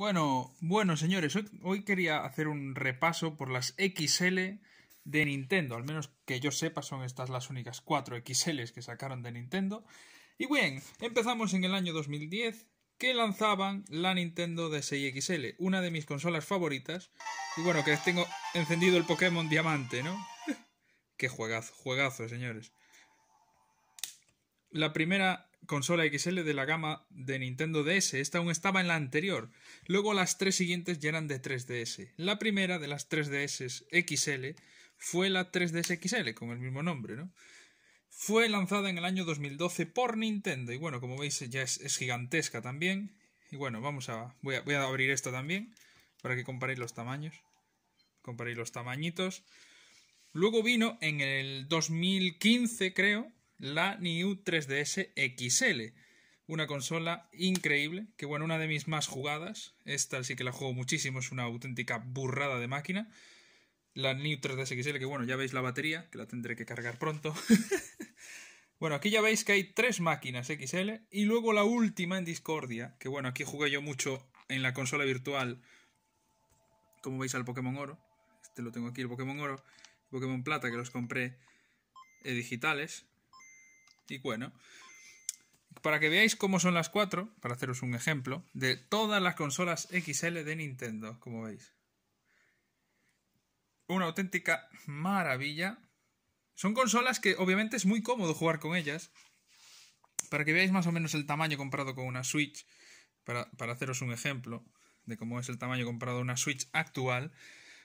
Bueno, bueno, señores, hoy, quería hacer un repaso por las XL de Nintendo. Al menos que yo sepa, son estas las únicas 4 XL que sacaron de Nintendo. Y bien, empezamos en el año 2010 que lanzaban la Nintendo ds xl una de mis consolas favoritas. Y bueno, que tengo encendido el Pokémon Diamante, ¿no? Qué juegazo, juegazo, señores. La primera consola XL de la gama de Nintendo DS. Esta aún estaba en la anterior. Luego las tres siguientes ya eran de 3DS. La primera de las 3DS XL fue la 3DS XL, con el mismo nombre, ¿no? Fue lanzada en el año 2012 por Nintendo. Y bueno, como veis, ya es, gigantesca también. Y bueno, vamos a voy, a. voy a abrir esto también. Para que comparéis los tamaños. Comparéis los tamañitos. Luego vino en el 2015, creo la New 3DS XL. Una consola increíble, que bueno, una de mis más jugadas. Esta sí que la juego muchísimo, es una auténtica burrada de máquina. La New 3DS XL, que bueno, ya veis la batería, que la tendré que cargar pronto. bueno, aquí ya veis que hay tres máquinas XL y luego la última en Discordia, que bueno, aquí jugué yo mucho en la consola virtual, como veis al Pokémon Oro. Este lo tengo aquí, el Pokémon Oro, Pokémon Plata, que los compré eh, digitales. Y bueno, para que veáis cómo son las cuatro, para haceros un ejemplo, de todas las consolas XL de Nintendo, como veis. Una auténtica maravilla. Son consolas que obviamente es muy cómodo jugar con ellas. Para que veáis más o menos el tamaño comparado con una Switch, para, haceros un ejemplo de cómo es el tamaño comparado a una Switch actual,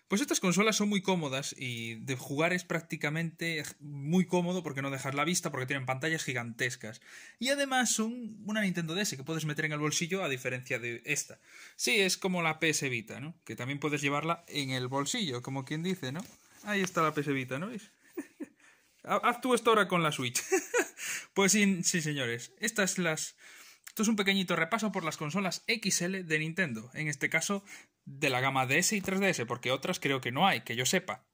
pues estas consolas son muy cómodas y de jugar es prácticamente muy cómodo porque no dejas la vista, porque tienen pantallas gigantescas. Y además son una Nintendo DS que puedes meter en el bolsillo a diferencia de esta. Sí, es como la PS Vita, ¿no? Que también puedes llevarla en el bolsillo, como quien dice, ¿no? Ahí está la PS Vita, ¿no veis? Haz tú esto ahora con la Switch. pues sí, sí, señores. Estas las... Esto es un pequeñito repaso por las consolas XL de Nintendo. En este caso, de la gama DS y 3DS, porque otras creo que no hay, que yo sepa.